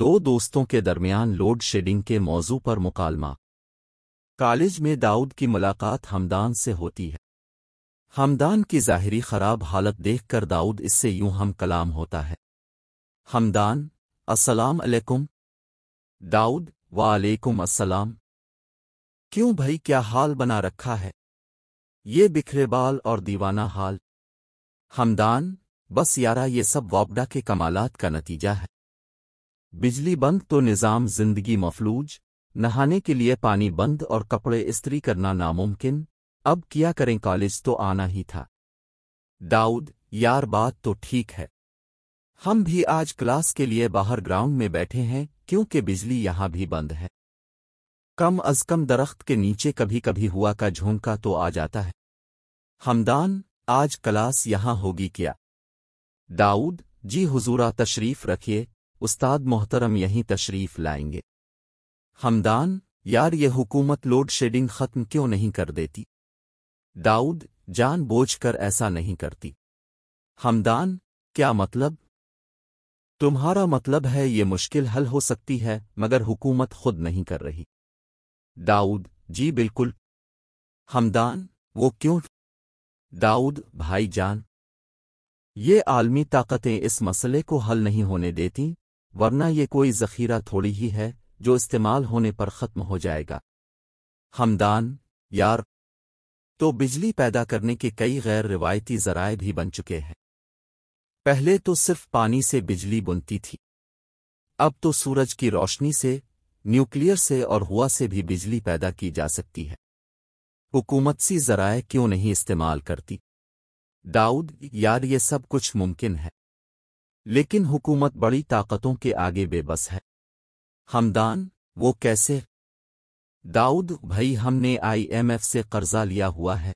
दो दोस्तों के दरमियान लोड शेडिंग के मौजू पर मुकालमा कॉलेज में दाऊद की मुलाकात हमदान से होती है हमदान की ज़ाहरी ख़राब हालत देखकर दाऊद इससे यूं हम कलाम होता है हमदान अस्सलाम अलैकुम दाऊद वालेकुम अस्सलाम क्यों भाई क्या हाल बना रखा है ये बिखरे बाल और दीवाना हाल हमदान बस यारा ये सब वापडा के कमालात का नतीजा है बिजली बंद तो निज़ाम जिंदगी मफलूज नहाने के लिए पानी बंद और कपड़े इस्त्री करना नामुमकिन अब किया करें कॉलेज तो आना ही था दाऊद यार बात तो ठीक है हम भी आज क्लास के लिए बाहर ग्राउंड में बैठे हैं क्योंकि बिजली यहाँ भी बंद है कम अज कम दरख्त के नीचे कभी कभी हुआ का झोंका तो आ जाता है हमदान आज क्लास यहाँ होगी क्या दाऊद जी हुजूरा तशरीफ रखिए उस्ताद मोहतरम यहीं तशरीफ लाएंगे हमदान यार ये हुकूमत लोड शेडिंग ख़त्म क्यों नहीं कर देती दाऊद जान बोझ कर ऐसा नहीं करती हमदान क्या मतलब तुम्हारा मतलब है ये मुश्किल हल हो सकती है मगर हुकूमत खुद नहीं कर रही दाऊद जी बिल्कुल हमदान वो क्यों दाऊद भाई जान ये आलमी ताकतें इस मसले को हल नहीं होने देती वरना ये कोई जखीरा थोड़ी ही है जो इस्तेमाल होने पर ख़त्म हो जाएगा हमदान यार तो बिजली पैदा करने के कई गैर रिवायती जराए भी बन चुके हैं पहले तो सिर्फ पानी से बिजली बुनती थी अब तो सूरज की रोशनी से न्यूक्लियर से और हुआ से भी बिजली पैदा की जा सकती है हुकूमत सी जराए क्यों नहीं इस्तेमाल करती दाऊद यार ये सब कुछ मुमकिन है लेकिन हुकूमत बड़ी ताकतों के आगे बेबस है हमदान वो कैसे दाऊद भाई हमने आईएमएफ से कर्जा लिया हुआ है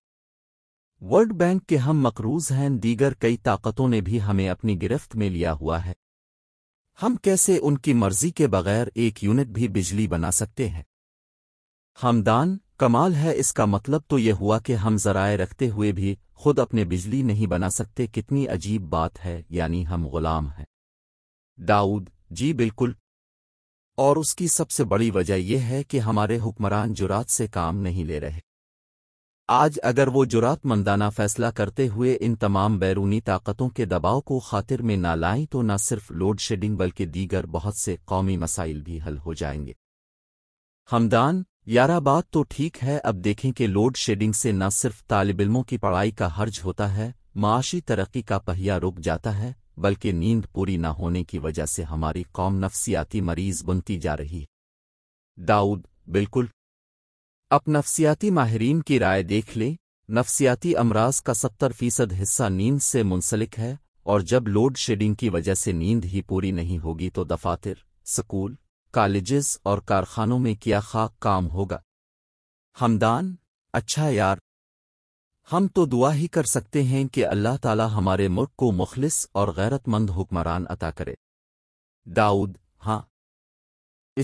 वर्ल्ड बैंक के हम मकरूज हैं दीगर कई ताकतों ने भी हमें अपनी गिरफ्त में लिया हुआ है हम कैसे उनकी मर्जी के बगैर एक यूनिट भी बिजली बना सकते हैं हमदान कमाल है इसका मतलब तो यह हुआ कि हम जराए रखते हुए भी खुद अपने बिजली नहीं बना सकते कितनी अजीब बात है यानी हम गुलाम हैं दाऊद जी बिल्कुल और उसकी सबसे बड़ी वजह यह है कि हमारे हुक्मरान जुरात से काम नहीं ले रहे आज अगर वो जुरात मंदाना फैसला करते हुए इन तमाम बैरूनी ताकतों के दबाव को खातिर में ना लाएं तो न सिर्फ लोड शेडिंग बल्कि दीगर बहुत से कौमी मसाइल भी हल हो जाएंगे हमदान यारा बात तो ठीक है अब देखें कि लोड शेडिंग से न सिर्फ तालिबिल्मों की पढ़ाई का हर्ज होता है माशी तरक्की का पहिया रुक जाता है बल्कि नींद पूरी न होने की वजह से हमारी कौम नफसियाती मरीज बनती जा रही है दाऊद बिल्कुल अब नफसियाती माहरीन की राय देख ले नफसियाती अमराज का सत्तर फीसद हिस्सा नींद से मुंसलिक है और जब लोड शेडिंग की वजह से नींद ही पूरी नहीं होगी तो दफातर स्कूल कॉलेजेस और कारखानों में किया खाक काम होगा हमदान अच्छा यार हम तो दुआ ही कर सकते हैं कि अल्लाह ताला हमारे मुल्क को मुखलिस और गैरतमंद हुक्मरान अता करे दाऊद हाँ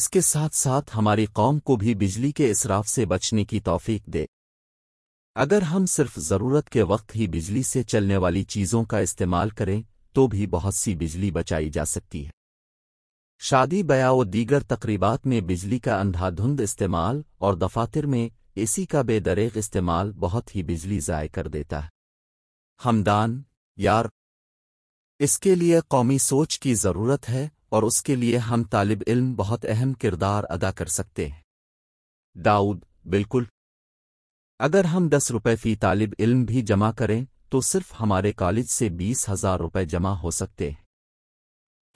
इसके साथ साथ हमारी कौम को भी बिजली के इसराफ से बचने की तौफीक दे अगर हम सिर्फ ज़रूरत के वक्त ही बिजली से चलने वाली चीज़ों का इस्तेमाल करें तो भी बहुत सी बिजली बचाई जा सकती है शादी बया व दीगर तकरीबात में बिजली का अंधाधुंध इस्तेमाल और दफातर में एसी का बेदरेग इस्तेमाल बहुत ही बिजली ज़ाय कर देता है हमदान यार इसके लिए कौमी सोच की ज़रूरत है और उसके लिए हम तालिब इल्म बहुत अहम किरदार अदा कर सकते हैं दाऊद बिल्कुल अगर हम दस रुपये फ़ी तालिब इल्म भी जमा करें तो सिर्फ हमारे कॉलेज से बीस हज़ार रुपये जमा हो सकते हैं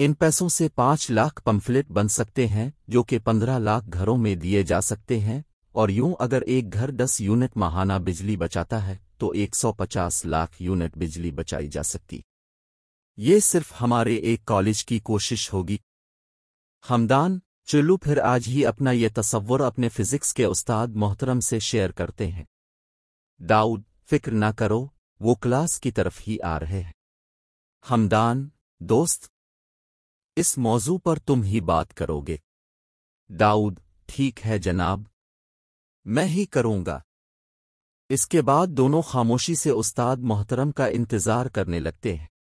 इन पैसों से पांच लाख पम्फलेट बन सकते हैं जो कि पंद्रह लाख घरों में दिए जा सकते हैं और यूं अगर एक घर दस यूनिट महाना बिजली बचाता है तो एक सौ पचास लाख यूनिट बिजली बचाई जा सकती ये सिर्फ हमारे एक कॉलेज की कोशिश होगी हमदान चुल्लू फिर आज ही अपना ये तस्वुर अपने फिजिक्स के उस्ताद मोहतरम से शेयर करते हैं दाऊद फिक्र ना करो वो क्लास की तरफ ही आ रहे हैं हमदान दोस्त इस मौजू पर तुम ही बात करोगे दाऊद ठीक है जनाब मैं ही करूंगा इसके बाद दोनों खामोशी से उस्ताद मोहतरम का इंतजार करने लगते हैं